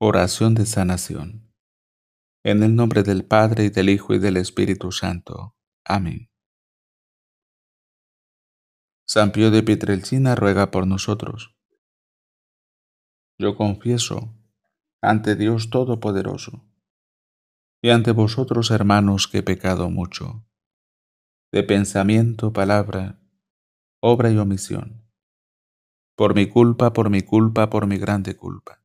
Oración de sanación. En el nombre del Padre y del Hijo y del Espíritu Santo. Amén. San Pío de Pietrelcina ruega por nosotros. Yo confieso ante Dios Todopoderoso y ante vosotros, hermanos, que he pecado mucho, de pensamiento, palabra, obra y omisión, por mi culpa, por mi culpa, por mi grande culpa.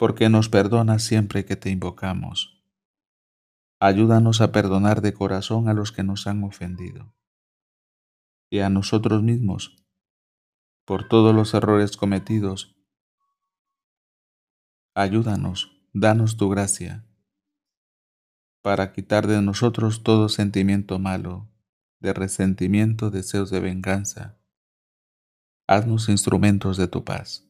porque nos perdonas siempre que te invocamos. Ayúdanos a perdonar de corazón a los que nos han ofendido y a nosotros mismos por todos los errores cometidos. Ayúdanos, danos tu gracia para quitar de nosotros todo sentimiento malo, de resentimiento, deseos de venganza. Haznos instrumentos de tu paz.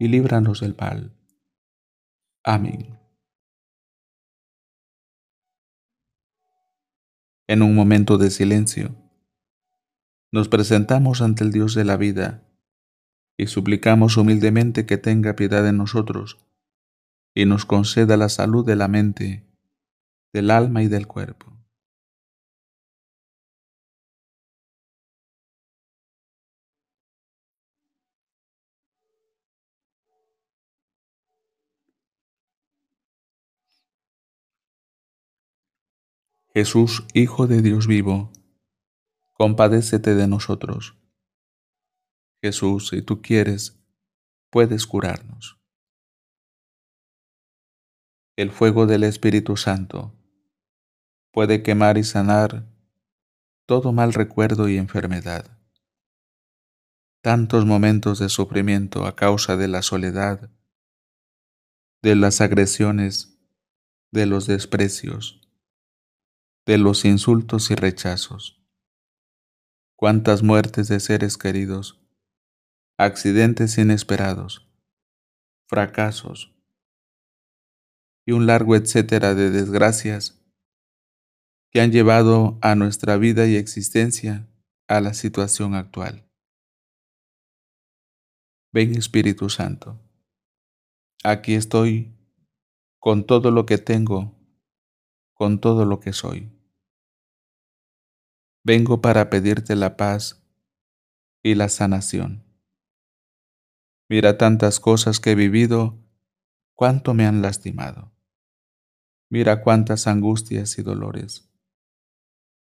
y líbranos del mal. Amén. En un momento de silencio, nos presentamos ante el Dios de la vida y suplicamos humildemente que tenga piedad de nosotros y nos conceda la salud de la mente, del alma y del cuerpo. Jesús, Hijo de Dios vivo, compadécete de nosotros. Jesús, si tú quieres, puedes curarnos. El fuego del Espíritu Santo puede quemar y sanar todo mal recuerdo y enfermedad. Tantos momentos de sufrimiento a causa de la soledad, de las agresiones, de los desprecios, de los insultos y rechazos. Cuántas muertes de seres queridos, accidentes inesperados, fracasos y un largo etcétera de desgracias que han llevado a nuestra vida y existencia a la situación actual. Ven Espíritu Santo, aquí estoy con todo lo que tengo con todo lo que soy. Vengo para pedirte la paz y la sanación. Mira tantas cosas que he vivido, cuánto me han lastimado. Mira cuántas angustias y dolores.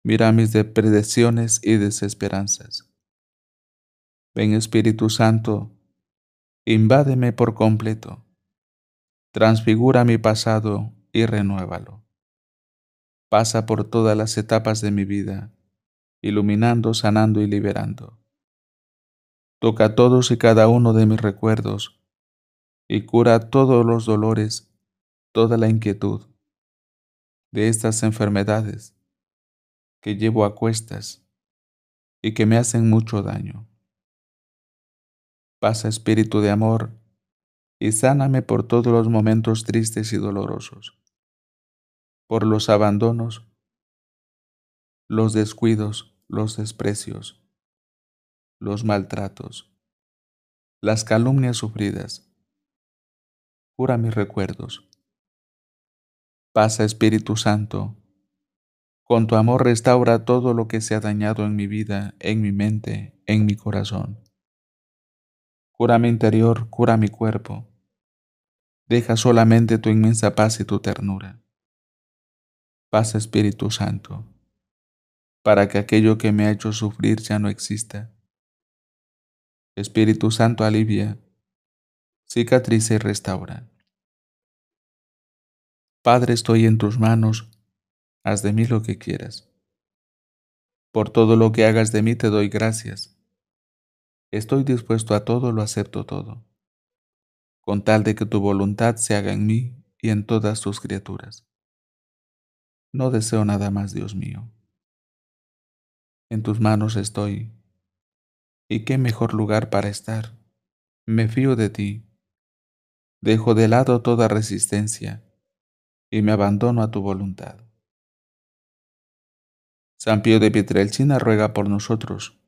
Mira mis depredaciones y desesperanzas. Ven Espíritu Santo, invádeme por completo. Transfigura mi pasado y renuévalo pasa por todas las etapas de mi vida, iluminando, sanando y liberando. Toca todos y cada uno de mis recuerdos y cura todos los dolores, toda la inquietud de estas enfermedades que llevo a cuestas y que me hacen mucho daño. Pasa espíritu de amor y sáname por todos los momentos tristes y dolorosos por los abandonos, los descuidos, los desprecios, los maltratos, las calumnias sufridas. Cura mis recuerdos. Pasa Espíritu Santo, con tu amor restaura todo lo que se ha dañado en mi vida, en mi mente, en mi corazón. Cura mi interior, cura mi cuerpo. Deja solamente tu inmensa paz y tu ternura. Paz, Espíritu Santo, para que aquello que me ha hecho sufrir ya no exista. Espíritu Santo alivia, cicatriza y restaura. Padre, estoy en tus manos, haz de mí lo que quieras. Por todo lo que hagas de mí te doy gracias. Estoy dispuesto a todo, lo acepto todo, con tal de que tu voluntad se haga en mí y en todas tus criaturas. No deseo nada más, Dios mío. En tus manos estoy. ¿Y qué mejor lugar para estar? Me fío de ti. Dejo de lado toda resistencia y me abandono a tu voluntad. San Pío de Pietrelcina ruega por nosotros.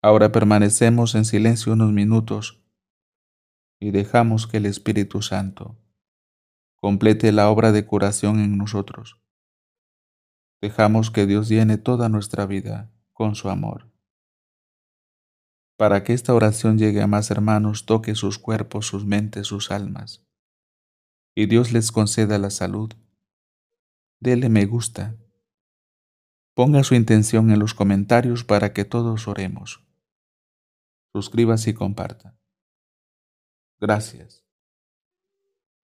Ahora permanecemos en silencio unos minutos y dejamos que el Espíritu Santo complete la obra de curación en nosotros. Dejamos que Dios llene toda nuestra vida con su amor. Para que esta oración llegue a más hermanos, toque sus cuerpos, sus mentes, sus almas. Y Dios les conceda la salud. Dele me gusta. Ponga su intención en los comentarios para que todos oremos. Suscríbase y comparta. Gracias.